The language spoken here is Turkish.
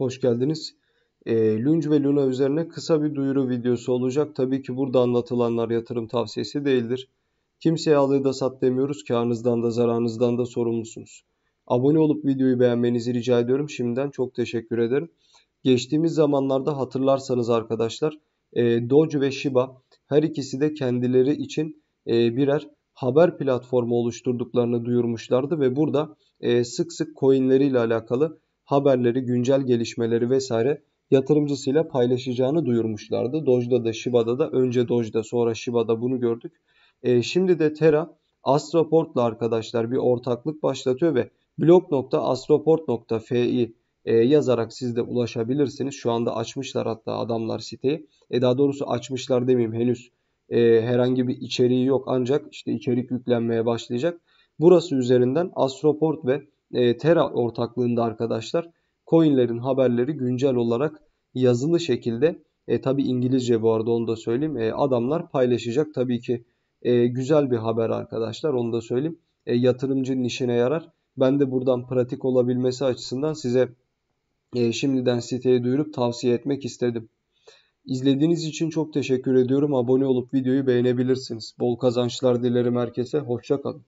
Hoş geldiniz. E, ee, Lunge ve Luna üzerine kısa bir duyuru videosu olacak. Tabii ki burada anlatılanlar yatırım tavsiyesi değildir. Kimseye alığı da sat demiyoruz. Karnınızdan da zararınızdan da sorumlusunuz. Abone olup videoyu beğenmenizi rica ediyorum. Şimdiden çok teşekkür ederim. Geçtiğimiz zamanlarda hatırlarsanız arkadaşlar e, Doge ve Shiba her ikisi de kendileri için e, birer haber platformu oluşturduklarını duyurmuşlardı ve burada e, sık sık coinleriyle alakalı haberleri, güncel gelişmeleri vesaire yatırımcısıyla paylaşacağını duyurmuşlardı. Doge'da da Shiba'da da önce Doge'da sonra Shiba'da bunu gördük. E, şimdi de Terra Astroport'la arkadaşlar bir ortaklık başlatıyor ve blog.astroport.fi e, yazarak siz de ulaşabilirsiniz. Şu anda açmışlar hatta adamlar siteyi. E, daha doğrusu açmışlar demeyeyim henüz e, herhangi bir içeriği yok ancak işte içerik yüklenmeye başlayacak. Burası üzerinden Astroport ve e, Terra ortaklığında arkadaşlar coinlerin haberleri güncel olarak yazılı şekilde e, tabi İngilizce bu arada onu da söyleyeyim. E, adamlar paylaşacak tabii ki e, güzel bir haber arkadaşlar onu da söyleyeyim. E, yatırımcının işine yarar. Ben de buradan pratik olabilmesi açısından size e, şimdiden siteyi duyurup tavsiye etmek istedim. İzlediğiniz için çok teşekkür ediyorum. Abone olup videoyu beğenebilirsiniz. Bol kazançlar dilerim herkese. Hoşçakalın.